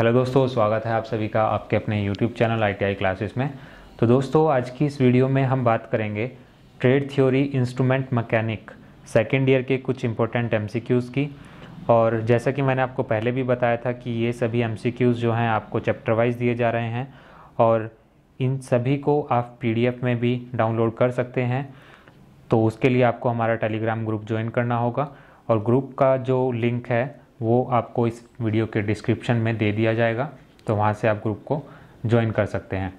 hello दोस्तों स्वागत है आप सभी का आपके अपने यूट्यूब चैनल आई क्लासेस में तो दोस्तों आज की इस वीडियो में हम बात करेंगे trade theory instrument mechanic second year के कुछ इंपॉर्टेंट एम की और जैसा कि मैंने आपको पहले भी बताया था कि ये सभी एम जो हैं आपको चैप्टर वाइज दिए जा रहे हैं और इन सभी को आप पी में भी डाउनलोड कर सकते हैं तो उसके लिए आपको हमारा टेलीग्राम ग्रुप ज्वाइन करना होगा और ग्रुप का जो लिंक है वो आपको इस वीडियो के डिस्क्रिप्शन में दे दिया जाएगा तो वहाँ से आप ग्रुप को ज्वाइन कर सकते हैं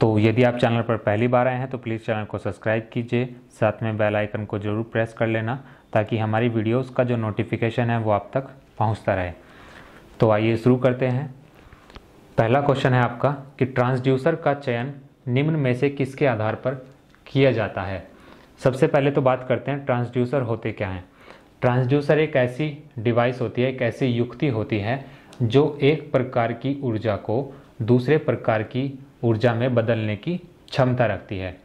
तो यदि आप चैनल पर पहली बार आए हैं तो प्लीज़ चैनल को सब्सक्राइब कीजिए साथ में बेल आइकन को ज़रूर प्रेस कर लेना ताकि हमारी वीडियोस का जो नोटिफिकेशन है वो आप तक पहुंचता रहे तो आइए शुरू करते हैं पहला क्वेश्चन है आपका कि ट्रांसड्यूसर का चयन निम्न में से किसके आधार पर किया जाता है सबसे पहले तो बात करते हैं ट्रांसड्यूसर होते क्या हैं ट्रांसड्यूसर एक ऐसी डिवाइस होती है एक ऐसी युक्ति होती है जो एक प्रकार की ऊर्जा को दूसरे प्रकार की ऊर्जा में बदलने की क्षमता रखती है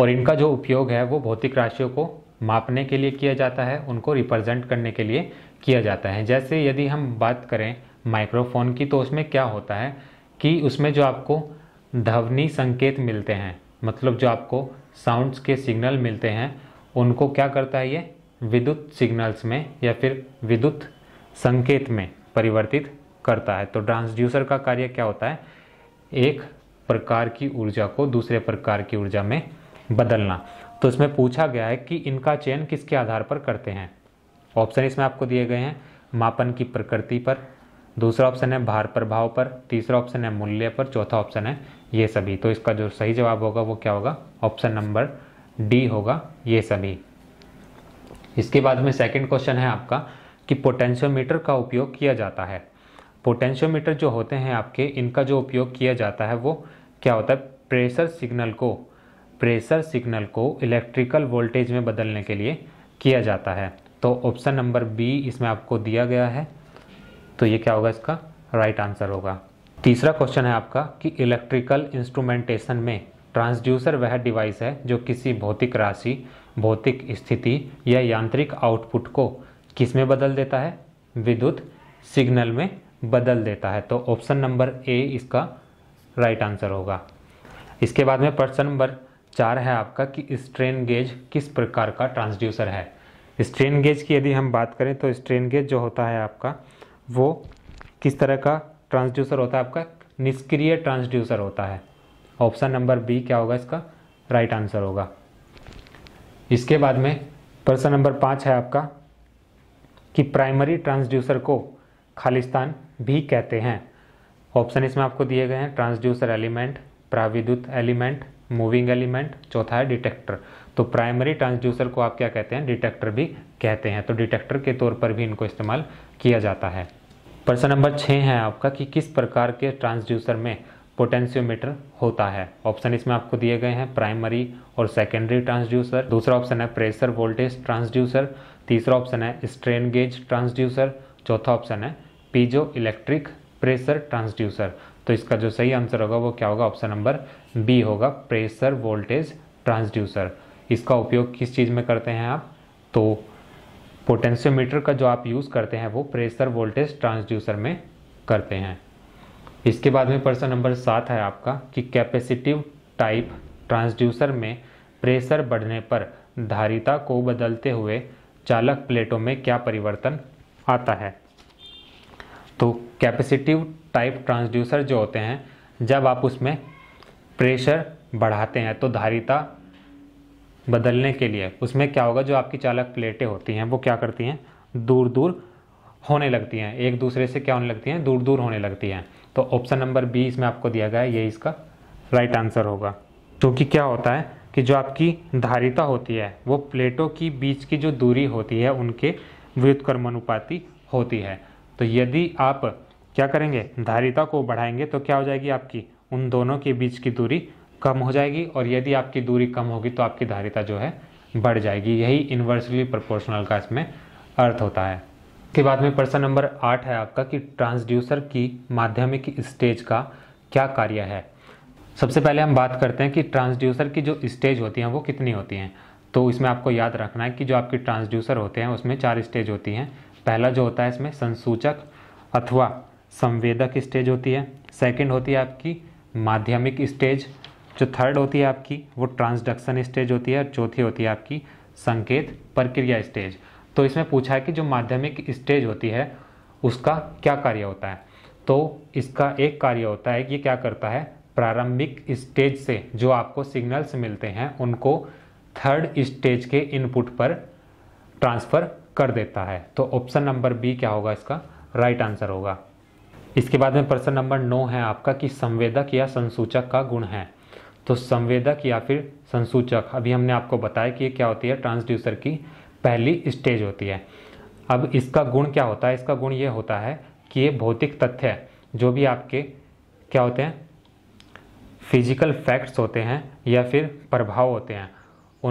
और इनका जो उपयोग है वो भौतिक राशियों को मापने के लिए किया जाता है उनको रिप्रेजेंट करने के लिए किया जाता है जैसे यदि हम बात करें माइक्रोफोन की तो उसमें क्या होता है कि उसमें जो आपको ध्वनि संकेत मिलते हैं मतलब जो आपको साउंड्स के सिग्नल मिलते हैं उनको क्या करता है ये विद्युत सिग्नल्स में या फिर विद्युत संकेत में परिवर्तित करता है तो ट्रांसड्यूसर का कार्य क्या होता है एक प्रकार की ऊर्जा को दूसरे प्रकार की ऊर्जा में बदलना तो इसमें पूछा गया है कि इनका चयन किसके आधार पर करते हैं ऑप्शन इसमें आपको दिए गए हैं मापन की प्रकृति पर दूसरा ऑप्शन है भार प्रभाव पर तीसरा ऑप्शन है मूल्य पर चौथा ऑप्शन है ये सभी तो इसका जो सही जवाब होगा वो क्या होगा ऑप्शन नंबर डी होगा ये सभी इसके बाद में सेकेंड क्वेश्चन है आपका कि पोटेंशियोमीटर का उपयोग किया जाता है पोटेंशियोमीटर जो होते हैं आपके इनका जो उपयोग किया जाता है वो क्या होता है प्रेशर सिग्नल को प्रेशर सिग्नल को इलेक्ट्रिकल वोल्टेज में बदलने के लिए किया जाता है तो ऑप्शन नंबर बी इसमें आपको दिया गया है तो ये क्या होगा इसका राइट आंसर होगा तीसरा क्वेश्चन है आपका कि इलेक्ट्रिकल इंस्ट्रूमेंटेशन में ट्रांसड्यूसर वह डिवाइस है जो किसी भौतिक राशि भौतिक स्थिति या यांत्रिक आउटपुट को किस में बदल देता है विद्युत सिग्नल में बदल देता है तो ऑप्शन नंबर ए इसका राइट आंसर होगा इसके बाद में प्रश्न नंबर चार है आपका कि स्ट्रेन गेज किस प्रकार का ट्रांसड्यूसर है स्ट्रेन गेज की यदि हम बात करें तो स्ट्रेन गेज जो होता है आपका वो किस तरह का ट्रांसड्यूसर होता है आपका निष्क्रिय ट्रांसड्यूसर होता है ऑप्शन नंबर बी क्या होगा इसका राइट आंसर होगा इसके बाद में प्रश्न नंबर पाँच है आपका कि प्राइमरी ट्रांसड्यूसर को खालिस्तान भी कहते हैं ऑप्शन इसमें आपको दिए गए हैं ट्रांसड्यूसर एलिमेंट प्राविद्युत एलिमेंट मूविंग एलिमेंट चौथा है डिटेक्टर तो प्राइमरी ट्रांसड्यूसर को आप क्या कहते हैं डिटेक्टर भी कहते हैं तो डिटेक्टर के तौर पर भी इनको इस्तेमाल किया जाता है प्रश्न नंबर छः है आपका कि किस प्रकार के ट्रांसड्यूसर में पोटेंशियोमीटर होता है ऑप्शन इसमें आपको दिए गए हैं प्राइमरी और सेकेंडरी ट्रांसड्यूसर दूसरा ऑप्शन है प्रेशर वोल्टेज ट्रांसड्यूसर तीसरा ऑप्शन है स्ट्रेन गेज ट्रांसड्यूसर चौथा ऑप्शन है पीजो इलेक्ट्रिक प्रेशर ट्रांसड्यूसर तो इसका जो सही आंसर होगा वो क्या होगा ऑप्शन नंबर बी होगा प्रेशर वोल्टेज ट्रांसड्यूसर इसका उपयोग किस चीज़ में करते हैं आप तो पोटेंशियोमीटर का जो आप यूज़ करते हैं वो प्रेशर वोल्टेज ट्रांसड्यूसर में करते हैं इसके बाद में प्रश्न नंबर सात है आपका कि कैपेसिटिव टाइप ट्रांसड्यूसर में प्रेशर बढ़ने पर धारिता को बदलते हुए चालक प्लेटों में क्या परिवर्तन आता है तो कैपेसिटिव टाइप ट्रांसड्यूसर जो होते हैं जब आप उसमें प्रेशर बढ़ाते हैं तो धारिता बदलने के लिए उसमें क्या होगा जो आपकी चालक प्लेटें होती हैं वो क्या करती हैं दूर दूर होने लगती हैं एक दूसरे से क्या होने लगती हैं दूर दूर होने लगती हैं तो ऑप्शन नंबर बी इसमें आपको दिया गया है ये इसका राइट आंसर होगा क्योंकि तो क्या होता है कि जो आपकी धारिता होती है वो प्लेटों की बीच की जो दूरी होती है उनके व्युत्कर्मानुपाती होती है तो यदि आप क्या करेंगे धारिता को बढ़ाएंगे तो क्या हो जाएगी आपकी उन दोनों के बीच की दूरी कम हो जाएगी और यदि आपकी दूरी कम होगी तो आपकी धारिता जो है बढ़ जाएगी यही इन्वर्सली प्रोपोर्शनल का इसमें अर्थ होता है के बाद में प्रश्न नंबर आठ है आपका कि ट्रांसड्यूसर की माध्यमिक स्टेज का क्या कार्य है सबसे पहले हम बात करते हैं कि ट्रांसड्यूसर की जो स्टेज होती हैं वो कितनी होती हैं तो इसमें आपको याद रखना है कि जो आपके ट्रांसड्यूसर होते हैं उसमें चार स्टेज होती हैं पहला जो होता है इसमें संसूचक अथवा संवेदक स्टेज होती है सेकेंड होती है आपकी माध्यमिक स्टेज जो थर्ड होती है आपकी वो ट्रांसडक्शन स्टेज होती है और चौथी होती है आपकी संकेत प्रक्रिया स्टेज तो इसमें पूछा है कि जो माध्यमिक स्टेज होती है उसका क्या कार्य होता है तो इसका एक कार्य होता है कि ये क्या करता है प्रारंभिक स्टेज से जो आपको सिग्नल्स मिलते हैं उनको थर्ड स्टेज के इनपुट पर ट्रांसफ़र कर देता है तो ऑप्शन नंबर बी क्या होगा इसका राइट right आंसर होगा इसके बाद में प्रश्न नंबर नौ है आपका कि संवेदक या संसूचक का गुण है तो संवेदक या फिर संसूचक अभी हमने आपको बताया कि ये क्या होती है ट्रांसड्यूसर की पहली स्टेज होती है अब इसका गुण क्या होता है इसका गुण ये होता है कि ये भौतिक तथ्य जो भी आपके क्या होते हैं फिजिकल फैक्ट्स होते हैं या फिर प्रभाव होते हैं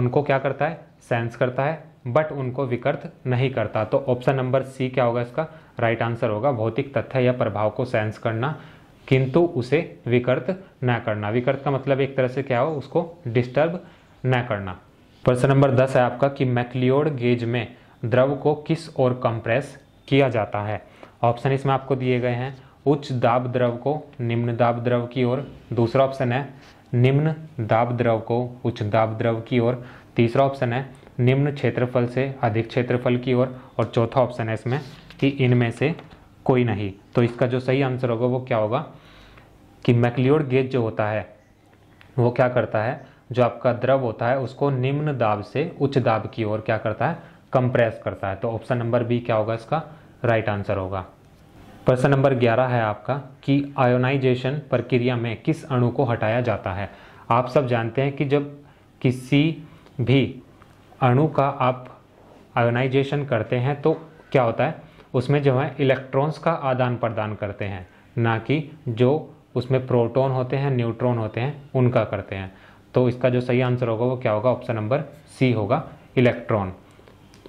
उनको क्या करता है सेंस करता है बट उनको विकर्त नहीं करता तो ऑप्शन नंबर सी क्या होगा इसका राइट आंसर होगा भौतिक तथ्य या प्रभाव को सेंस करना किंतु उसे विकर्त ना करना विकर्त का मतलब एक तरह से क्या हो उसको डिस्टर्ब ना करना प्रश्न नंबर दस है आपका कि मैक्लियोड गेज में द्रव को किस ओर कंप्रेस किया जाता है ऑप्शन इसमें आपको दिए गए हैं उच्च दाब द्रव को निम्न दाब द्रव की ओर दूसरा ऑप्शन है निम्न दाब द्रव को उच्च दाब द्रव की ओर तीसरा ऑप्शन है निम्न क्षेत्रफल से अधिक क्षेत्रफल की ओर और, और चौथा ऑप्शन है इसमें कि इनमें से कोई नहीं तो इसका जो सही आंसर होगा वो क्या होगा कि मैक्लियोड गेज जो होता है वो क्या करता है जो आपका द्रव होता है उसको निम्न दाब से उच्च दाब की ओर क्या करता है कंप्रेस करता है तो ऑप्शन नंबर बी क्या होगा इसका राइट आंसर होगा प्रश्न नंबर ग्यारह है आपका कि आयोनाइजेशन प्रक्रिया में किस अणु को हटाया जाता है आप सब जानते हैं कि जब किसी भी अणु का आप आयोनाइजेशन करते हैं तो क्या होता है उसमें जो है इलेक्ट्रॉन्स का आदान प्रदान करते हैं ना कि जो उसमें प्रोटॉन होते हैं न्यूट्रॉन होते हैं उनका करते हैं तो इसका जो सही आंसर होगा वो क्या होगा ऑप्शन नंबर सी होगा इलेक्ट्रॉन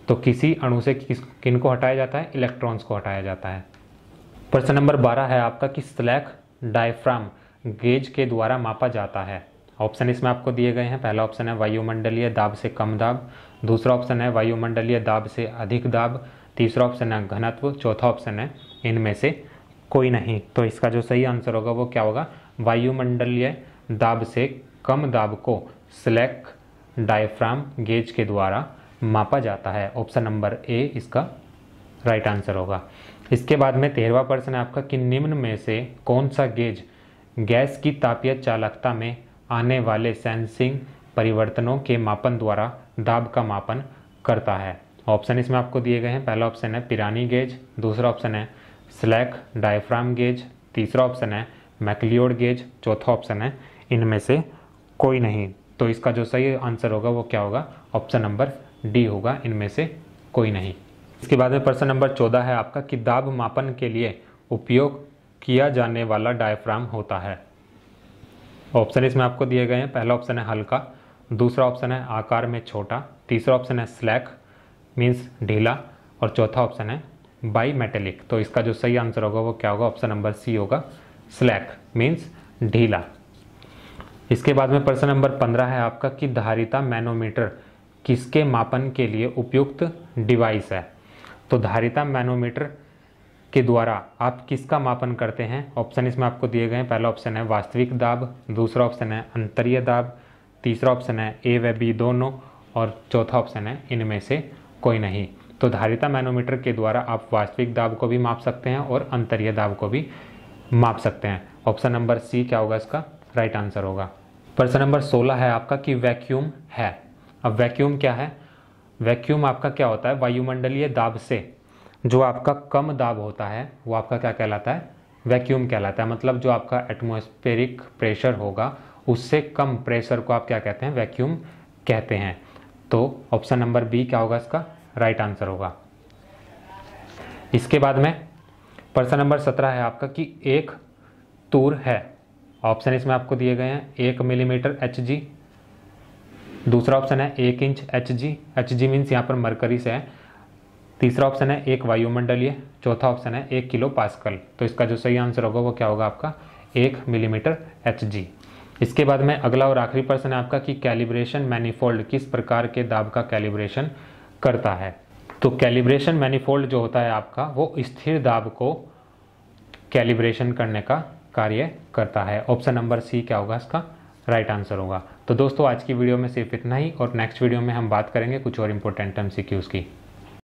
तो किसी अणु से किस किन को हटाया जाता है इलेक्ट्रॉन्स को हटाया जाता है प्रश्न नंबर बारह है आपका कि स्लैक डायफ्राम गेज के द्वारा मापा जाता है ऑप्शन इसमें आपको दिए गए हैं पहला ऑप्शन है वायुमंडलीय दाब से कम दाब दूसरा ऑप्शन है वायुमंडलीय दाब से अधिक दाब तीसरा ऑप्शन है घनत्व चौथा ऑप्शन है इनमें से कोई नहीं तो इसका जो सही आंसर होगा वो क्या होगा वायुमंडलीय दाब से कम दाब को स्लैक डायफ्राम गेज के द्वारा मापा जाता है ऑप्शन नंबर ए इसका राइट आंसर होगा इसके बाद में तेरहवा प्रश्न है आपका कि निम्न में से कौन सा गेज गैस की तापीय चालकता में आने वाले सेंसिंग परिवर्तनों के मापन द्वारा दाब का मापन करता है ऑप्शन इसमें आपको दिए गए हैं पहला ऑप्शन है पिरानी गेज दूसरा ऑप्शन है स्लैक डायफ्राम गेज तीसरा ऑप्शन है मैकलियोड गेज चौथा ऑप्शन है इनमें से कोई नहीं तो इसका जो सही आंसर होगा वो क्या होगा ऑप्शन नंबर डी होगा इनमें से कोई नहीं इसके बाद में प्रश्न नंबर चौदह है आपका कि दाब मापन के लिए उपयोग किया जाने वाला डायफ्राम होता है ऑप्शन इसमें आपको दिए गए हैं पहला ऑप्शन है हल्का दूसरा ऑप्शन है आकार में छोटा तीसरा ऑप्शन है स्लैक मीन्स ढीला और चौथा ऑप्शन है बाई मेटेलिक तो इसका जो सही आंसर होगा वो क्या होगा ऑप्शन नंबर सी होगा स्लैक मीन्स ढीला इसके बाद में प्रश्न नंबर पंद्रह है आपका कि धारिता मैनोमीटर किसके मापन के लिए उपयुक्त डिवाइस है तो धारिता मैनोमीटर के द्वारा आप किसका मापन करते हैं ऑप्शन इसमें आपको दिए गए हैं पहला ऑप्शन है वास्तविक दाब दूसरा ऑप्शन है अंतरीय दाब तीसरा ऑप्शन है ए व बी दोनों और चौथा ऑप्शन है इनमें से कोई नहीं तो धारिता मैनोमीटर के द्वारा आप वास्तविक दाब को भी माप सकते हैं और अंतरीय दाब को भी माप सकते हैं ऑप्शन नंबर सी क्या होगा इसका राइट right आंसर होगा प्रश्न नंबर 16 है आपका कि वैक्यूम है अब वैक्यूम क्या है वैक्यूम आपका क्या होता है वायुमंडलीय दाब से जो आपका कम दाब होता है वो आपका क्या कहलाता है वैक्यूम कहलाता है मतलब जो आपका एटमोस्फेरिक प्रेशर होगा उससे कम प्रेशर को आप क्या कहते हैं वैक्यूम कहते हैं तो ऑप्शन नंबर बी क्या होगा इसका राइट right आंसर होगा इसके बाद में प्रश्न नंबर सत्रह है आपका कि एक तूर है ऑप्शन इसमें आपको दिए गए हैं एक मिलीमीटर एच जी दूसरा ऑप्शन है एक inch H G H G means यहाँ पर मरकरी से है तीसरा ऑप्शन है एक वायुमंडलीय चौथा ऑप्शन है एक किलो पास्कल तो इसका जो सही आंसर होगा वो क्या होगा आपका एक मिलीमीटर एच जी इसके बाद में अगला और आखिरी प्रश्न है आपका कि कैलिब्रेशन मैनिफोल्ड किस प्रकार के दाब का कैलिब्रेशन करता है तो कैलिब्रेशन मैनिफोल्ड जो होता है आपका वो स्थिर दाब को कैलिब्रेशन करने का कार्य करता है ऑप्शन नंबर सी क्या होगा इसका राइट आंसर होगा तो दोस्तों आज की वीडियो में सिर्फ इतना ही और नेक्स्ट वीडियो में हम बात करेंगे कुछ और इम्पोर्टेंट एम की